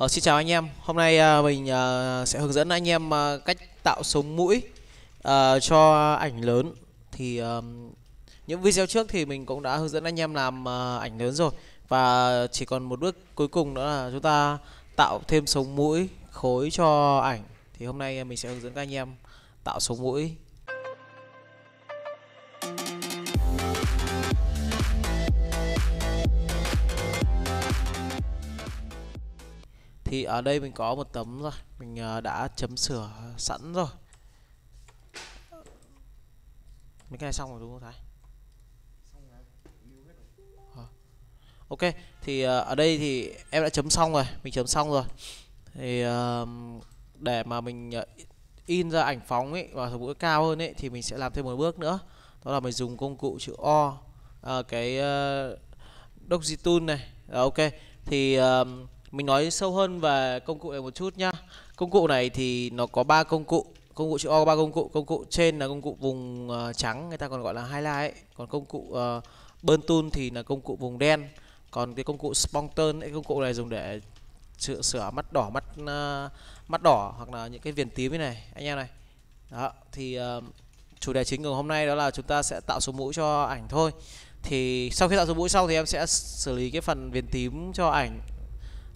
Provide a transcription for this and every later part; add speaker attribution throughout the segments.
Speaker 1: Ờ, xin chào anh em, hôm nay uh, mình uh, sẽ hướng dẫn anh em uh, cách tạo sống mũi uh, cho ảnh lớn Thì uh, những video trước thì mình cũng đã hướng dẫn anh em làm uh, ảnh lớn rồi Và chỉ còn một bước cuối cùng nữa là chúng ta tạo thêm sống mũi khối cho ảnh Thì hôm nay mình sẽ hướng dẫn các anh em tạo sống mũi thì ở đây mình có một tấm rồi mình ờ, đã chấm sửa sẵn rồi mấy cái này xong rồi đúng không thái ờ. ok thì ờ, ở đây thì em đã chấm xong rồi mình chấm xong rồi thì để mà mình in ra ảnh phóng ấy và thuộc cao hơn ấy thì mình sẽ làm thêm một bước nữa đó là mình dùng công cụ chữ o cái uh, tool này ok thì uh, mình nói sâu hơn về công cụ này một chút nhá. Công cụ này thì nó có ba công cụ, công cụ chữ O có ba công cụ, công cụ trên là công cụ vùng ờ, trắng người ta còn gọi là highlight ấy, còn công cụ uh, burn tool thì là công cụ vùng đen. Còn cái công cụ spontan ấy, công cụ này dùng để sửa, sửa mắt đỏ, mắt uh, mắt đỏ hoặc là những cái viền tím như này anh em này. Đó, thì uh, chủ đề chính của hôm nay đó là chúng ta sẽ tạo số mũi cho ảnh thôi thì sau khi tạo số mũi xong thì em sẽ xử lý cái phần viền tím cho ảnh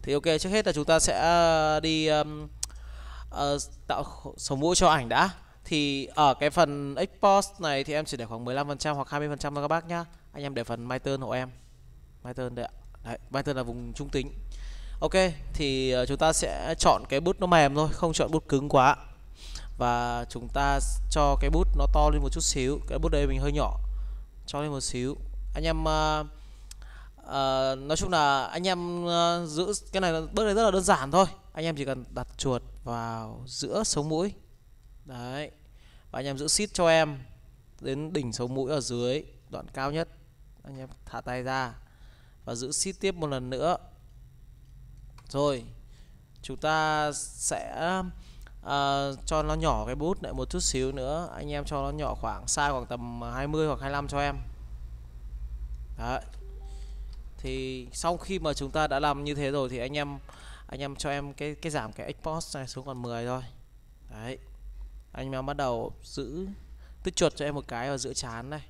Speaker 1: thì ok trước hết là chúng ta sẽ ờ, đi um, uh, tạo sống mũi cho ảnh đã thì ở cái phần export này thì em chỉ để khoảng 15% hoặc 20% thôi các bác nhá anh em để phần my turn hộ em my turn đấy đấy my turn là vùng trung tính ok thì ờ, chúng ta sẽ chọn cái bút nó mềm thôi không chọn bút cứng quá và chúng ta cho cái bút nó to lên một chút xíu cái bút đây mình hơi nhỏ cho lên một xíu anh em uh, à, nói chung là anh em ờ, giữ cái này bước này rất là đơn giản thôi anh em chỉ cần đặt chuột vào giữa sống mũi đấy và anh em giữ xít cho em đến đỉnh sống mũi ở dưới đoạn cao nhất anh em thả tay ra và giữ xít tiếp một lần nữa rồi chúng ta sẽ à, cho nó nhỏ cái bút lại một chút xíu nữa anh em cho nó nhỏ khoảng xa khoảng tầm 20 hoặc 25 cho em đấy thì sau khi mà chúng ta đã làm như thế rồi thì anh em anh em cho em cái cái giảm cái export này xuống còn 10 thôi đấy anh em bắt đầu giữ tích chuột cho em một cái vào giữa chán đây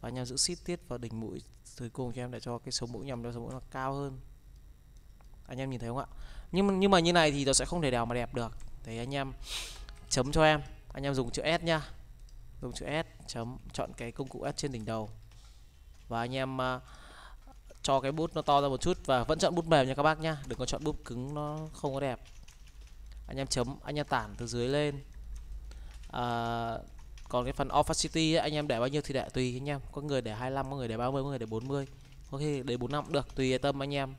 Speaker 1: và anh em giữ ship tiết vào đỉnh mũi cuối cùng cho em để cho cái số mũi nhầm cho số mũi nó cao hơn anh em nhìn thấy không ạ nhưng nhưng mà như này thì nó sẽ không thể nào mà đẹp được thì anh em chấm cho em anh em dùng chữ S nha dùng chữ S chấm chọn cái công cụ S trên đỉnh đầu và anh em uh, cho cái bút nó to ra một chút và vẫn chọn bút mềm nha các bác nhá đừng có chọn bút cứng nó không có đẹp anh em chấm anh em tản từ dưới lên à, còn cái phần opacity ấy, anh em để bao nhiêu thì để tùy anh em có người để 25 có người để 30 có người để 40 có khi để 45 cũng được tùy tâm anh em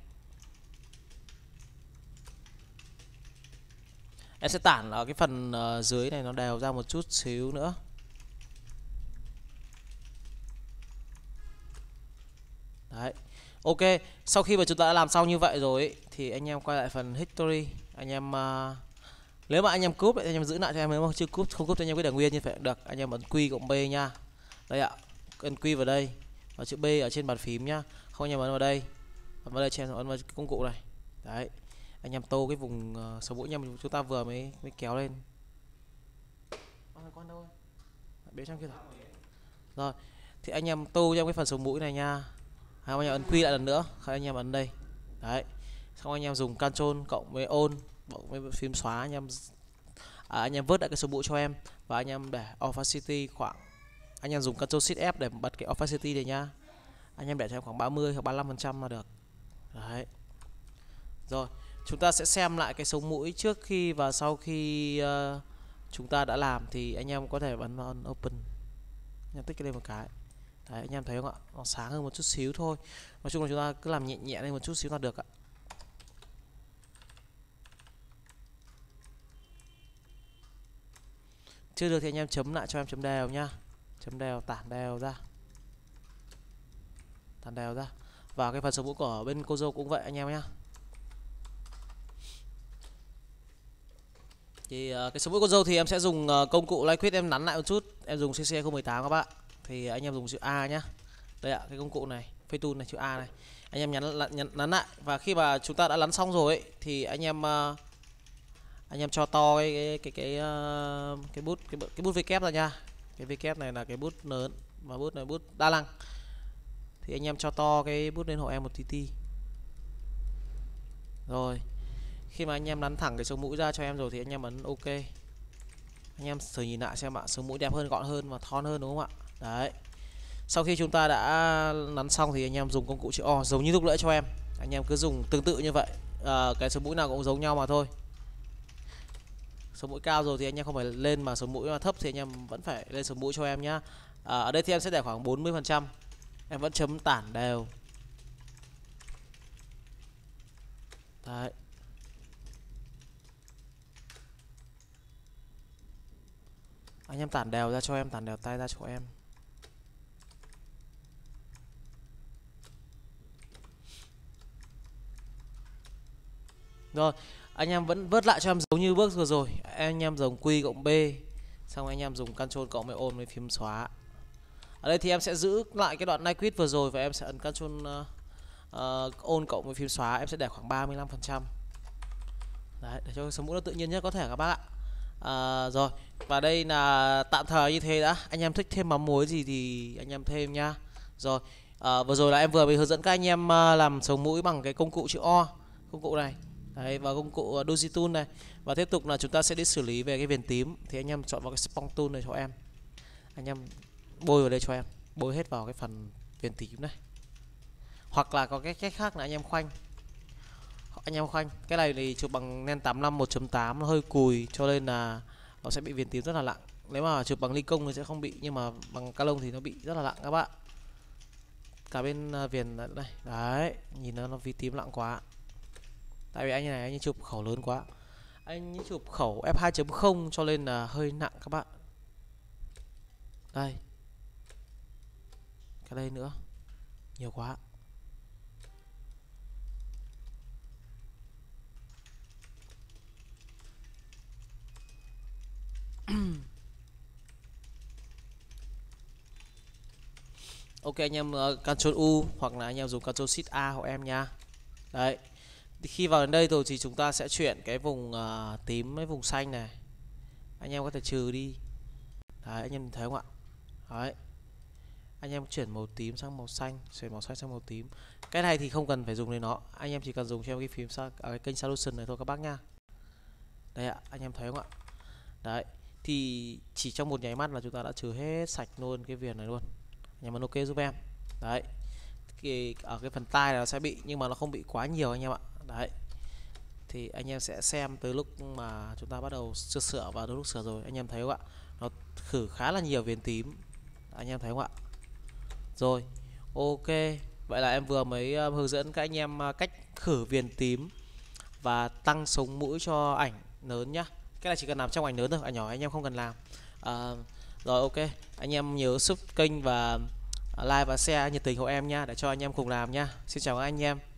Speaker 1: em sẽ tản ở cái phần ờ, dưới này nó đều ra một chút xíu nữa đấy ok sau khi mà chúng ta đã làm xong như vậy rồi thì anh em quay lại phần history anh em uh, nếu mà anh em cúp anh em giữ lại cho em nếu mà chưa cúp không cúp cho anh em cứ để nguyên như vậy được anh em ấn q cộng b nha đây ạ ấn q vào đây và chữ b ở trên bàn phím nhá không anh em ấn vào đây ấn vào đây cho em ấn vào công cụ này đấy anh em tô cái vùng uh, à, số mũi nhầm chúng ta vừa mới mới kéo lên con đâu bế trong kia rồi rồi thì anh em tô trong cái phần số mũi này nha hai anh em ấn quy lại lần nữa các anh em ấn đây đấy xong anh em dùng Ctrl cộng với on cộng với phím xóa anh em à, anh em vớt lại cái số bộ cho em và anh em để opacity khoảng anh em dùng Ctrl Shift F để bật cái opacity này nhá anh em để cho em khoảng 30 hoặc 35 phần trăm là được đấy rồi chúng ta sẽ xem lại cái sống mũi trước khi và sau khi uh, chúng ta đã làm thì anh em có thể bấm on open anh tích cái lên một cái đấy anh em thấy không ạ nó sáng hơn một chút xíu thôi nói chung là chúng ta cứ làm nhẹ nhẹ lên một chút xíu là được ạ chưa được thì anh em chấm lại cho em chấm đều nhá chấm đều tản đều ra tản đều ra và cái phần số mũ của bên cô dâu cũng vậy anh em nhá thì uh, cái số mũi con dâu thì em sẽ dùng uh, công cụ Lightquit em nắn lại một chút em dùng CC018 các bạn thì anh em dùng chữ A nhá đây ạ cái công cụ này face tool này chữ A này anh em nhắn nhắn lắn lại và khi mà chúng ta đã lắn xong rồi ấy, thì anh em ờ, anh em cho to cái cái cái cái, uh, cái bút cái, cái bút kép e ra nha cái vi kép e này là cái bút lớn và bút này bút đa năng thì anh em cho to cái bút lên hộ em một tí tí rồi khi mà anh em lắn thẳng cái sống mũi ra cho em rồi thì anh em ấn ok anh em thử nhìn lại xem ạ sống mũi đẹp hơn gọn hơn và thon hơn đúng không ạ đấy sau khi chúng ta đã nắn xong thì anh em dùng công cụ chữ O giống như lúc nãy cho em anh em cứ dùng tương tự như vậy à, cái số mũi nào cũng giống nhau mà thôi số mũi cao rồi thì anh em không phải lên mà số mũi mà thấp thì anh em vẫn phải lên số mũi cho em nhá à, ở đây thì em sẽ để khoảng 40 phần trăm em vẫn chấm tản đều đấy anh em tản đều ra cho em tản đều tay ra cho em Rồi, anh em vẫn vớt lại cho em giống như bước vừa rồi. Anh em dùng Q cộng B xong anh em dùng Ctrl cộng với ôn với phím xóa. Ở đây thì em sẽ giữ lại cái đoạn Nyquist vừa rồi và em sẽ ấn Ctrl uh, ờ, ờ, ôn cộng với phím xóa em sẽ để khoảng 35%. Đấy, để cho số mũi nó tự nhiên nhất có thể các bác ạ. À, rồi, và đây là tạm thời như thế đã. Anh em thích thêm mắm muối gì thì anh em thêm nha. Rồi, à, vừa rồi là em vừa mới hướng dẫn các anh em làm sống mũi bằng cái công cụ chữ O, công cụ này. Đấy, và công cụ ờ, Doji Tool này và tiếp tục là chúng ta sẽ đi xử lý về cái viền tím thì anh em chọn vào cái Spawn Tool này cho em anh em bôi vào đây cho em bôi hết vào cái phần viền tím này hoặc là có cái cách khác là anh em khoanh anh em khoanh cái này thì chụp bằng nen 85 1.8 nó hơi cùi cho nên là nó sẽ bị viền tím rất là lặng nếu mà chụp bằng ly công thì sẽ không bị nhưng mà bằng ca lông thì nó bị rất là lặng các bạn cả bên ờ, viền này đấy nhìn nó nó vi tím lặng quá tại vì anh như này anh chụp khẩu lớn quá anh chụp khẩu f2.0 cho nên là hơi nặng các bạn đây cái đây nữa nhiều quá ok anh em uh, Ctrl U hoặc là anh em dùng Ctrl Shift A hoặc em nha đấy khi vào đến đây rồi thì chúng ta sẽ chuyển cái vùng uh, tím với vùng xanh này anh em có thể trừ đi đấy anh em thấy không ạ đấy anh em chuyển màu tím sang màu xanh chuyển màu xanh sang màu tím cái này thì không cần phải dùng đến nó anh em chỉ cần dùng cho cái phím sang à, cái kênh solution này thôi các bác nha đây ạ anh em thấy không ạ đấy thì chỉ trong một nháy mắt là chúng ta đã trừ hết sạch luôn cái viền này luôn anh em ok giúp em đấy thì ở cái phần tai là nó sẽ bị nhưng mà nó không bị quá nhiều anh em ạ đấy thì anh em sẽ xem từ lúc mà chúng ta bắt đầu sửa sửa và từ lúc sửa rồi anh em thấy không ạ nó khử khá là nhiều viền tím anh em thấy không ạ rồi ok vậy là em vừa mới ờ, hướng dẫn các anh em ờ, cách khử viền tím và tăng sống mũi cho ảnh lớn nhá cái này chỉ cần làm trong ảnh lớn thôi ảnh nhỏ anh em không cần làm à, rồi ok anh em nhớ sub kênh và like và share nhiệt tình hộ em nha để cho anh em cùng làm nha xin chào các anh em